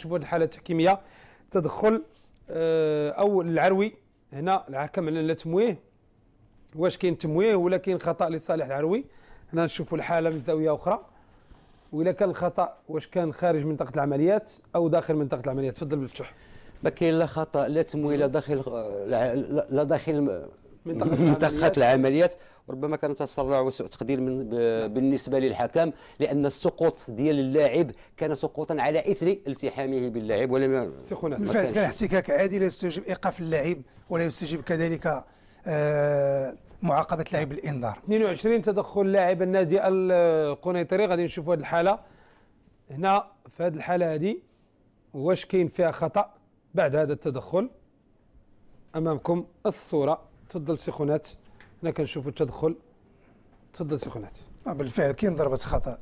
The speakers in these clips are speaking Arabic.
شوفوا هذه الحاله التحكيميه تدخل آه، او العروي هنا الحكم على لا تمويه واش كاين تمويه ولا كاين خطا لصالح العروي هنا نشوفوا الحاله من زاويه اخرى وإلا كان الخطا واش كان خارج منطقه العمليات او داخل منطقه العمليات تفضل بالفتح ما كاين لا خطا لا تمويه لا داخل آه، لا داخل منطقه العمليات ربما كان تسرع وسوء تقدير من بالنسبه للحكم لان السقوط ديال اللاعب كان سقوطا على اثر التحامه باللاعب ولم بالفعل كان احتكاك عادي لا يستوجب ايقاف اللاعب ولا يستوجب كذلك آه معاقبه لاعب الانذار 22 تدخل لاعب النادي القنيطري غادي نشوفوا هذه الحاله هنا في هذه الحاله هذه واش كاين فيها خطا بعد هذا التدخل امامكم الصوره تفضل سي خونات هنا كنشوفوا التدخل تفضل سي خونات آه، بالفعل كاين ضربه خطا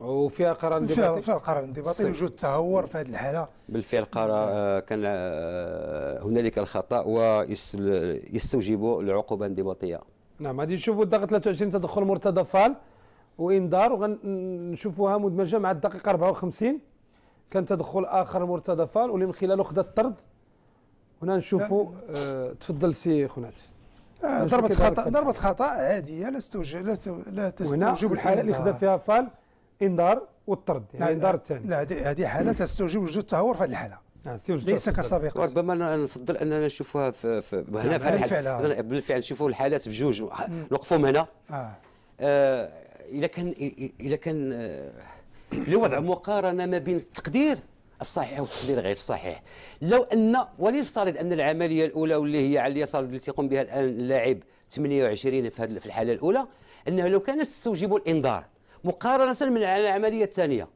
وفيها قرار انضباطي فيها قرار انضباطي وجود تهور في هذه الحاله بالفعل قرار آه، كان آه، هنالك الخطا ويستوجب العقوبه الانضباطيه نعم غادي نشوفوا الدقيقه 23 تدخل مرتضى فال وانذار وغنشوفوها مدمجه مع الدقيقه 54 كان تدخل اخر مرتضى فال واللي من خلاله خذا الطرد هنا نشوفوا آه تفضل سي خنات آه، ضربة خطأ ضربة خطأ عادية لا تستوجب لا تستوجب الحالة اللي خذا فيها فال انذار والطرد يعني الانذار الثاني لا هذه حالة تستوجب وجود التهور في هذه الحالة آه، ليس كسابقا ربما نفضل اننا نشوفها في, في هنا نعم، في الحالة بالفعل نشوفوا الحالات بجوج نوقفهم هنا آه. اذا كان اذا كان الوضع مقارنه ما بين التقدير الصحيح والتقدير غير الصحيح لو ان ولنفترض ان العمليه الاولى واللي هي على اليسار التي يقوم بها الان اللاعب 28 في الحاله الاولى انه لو كانت تستوجب الانذار مقارنه من العمليه الثانيه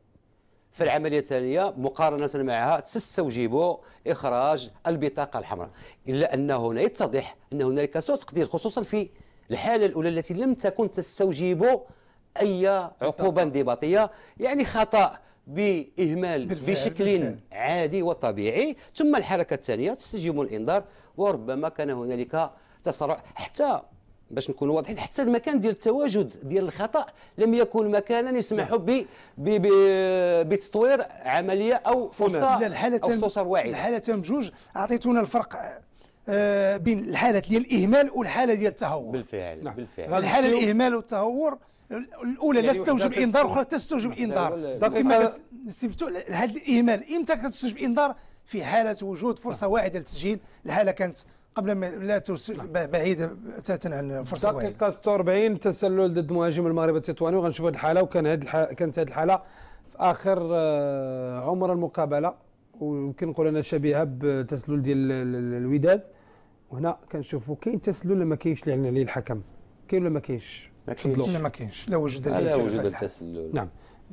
فالعملية الثانية مقارنة معها تستوجب إخراج البطاقة الحمراء إلا أن هنا يتضح أن هنالك سوء تقدير خصوصا في الحالة الأولى التي لم تكن تستوجب أي عقوبة انضباطية يعني خطأ باهمال بالفعل بشكل بالفعل. عادي وطبيعي ثم الحركه الثانيه تستجيب الانذار وربما كان هنالك تسرع حتى باش نكون واضحين حتى المكان ديال التواجد ديال الخطا لم يكن مكانا يسمح نعم. ب بتطوير عمليه او فرصه او فرصه واعده بجوج اعطيتونا الفرق آه بين الحاله ديال الاهمال والحاله ديال التهور بالفعل نعم. بالفعل الحاله الاهمال والتهور الاولى لا يعني تستوجب انذار الاخرى تستوجب انذار كما سمعتوا هذا الاهمال امتى كتستوجب انذار في حاله وجود فرصه واعده للتسجيل الحاله كانت قبل ما لا توصل نعم. بعيده تاتا عن فرصه دقيقه 46 تسلل ضد مهاجم المغرب التطواني وغنشوف هذه الحاله وكان هذه الحالة كانت هذه الحاله في اخر آه، عمر المقابله ويمكن نقول انا شبيهه بتسلل ديال الوداد وهنا كنشوفوا كاين تسلل ما كاينش اللي عليه الحكم كاين ولا ما كاينش ما كاينش ما كاينش لا وجود التسلل لا وجود التسلل نعم